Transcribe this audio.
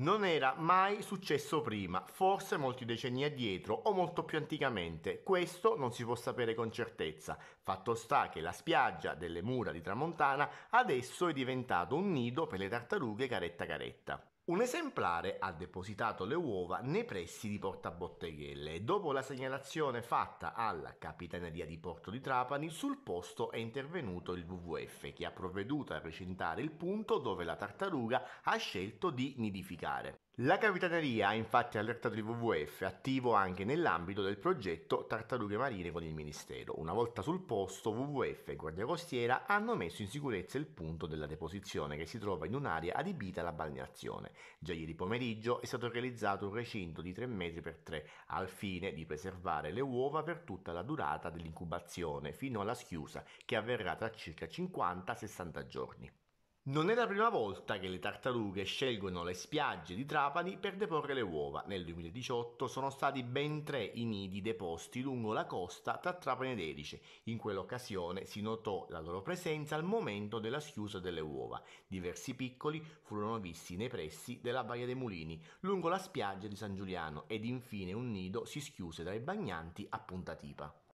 Non era mai successo prima, forse molti decenni addietro o molto più anticamente, questo non si può sapere con certezza. Fatto sta che la spiaggia delle mura di Tramontana adesso è diventato un nido per le tartarughe caretta caretta. Un esemplare ha depositato le uova nei pressi di Porta Botteghelle dopo la segnalazione fatta alla Capitaneria di Porto di Trapani sul posto è intervenuto il WWF che ha provveduto a recintare il punto dove la tartaruga ha scelto di nidificare. La Capitaneria ha infatti allertato il WWF, attivo anche nell'ambito del progetto Tartarughe Marine con il Ministero. Una volta sul posto, WWF e Guardia Costiera hanno messo in sicurezza il punto della deposizione che si trova in un'area adibita alla balneazione. Già ieri pomeriggio è stato realizzato un recinto di 3 metri per 3 al fine di preservare le uova per tutta la durata dell'incubazione fino alla schiusa che avverrà tra circa 50-60 giorni. Non è la prima volta che le tartarughe scelgono le spiagge di Trapani per deporre le uova. Nel 2018 sono stati ben tre i nidi deposti lungo la costa tra Trapani ed Erice. In quell'occasione si notò la loro presenza al momento della schiusa delle uova. Diversi piccoli furono visti nei pressi della Baia dei Mulini, lungo la spiaggia di San Giuliano ed infine un nido si schiuse dai bagnanti a Punta Tipa.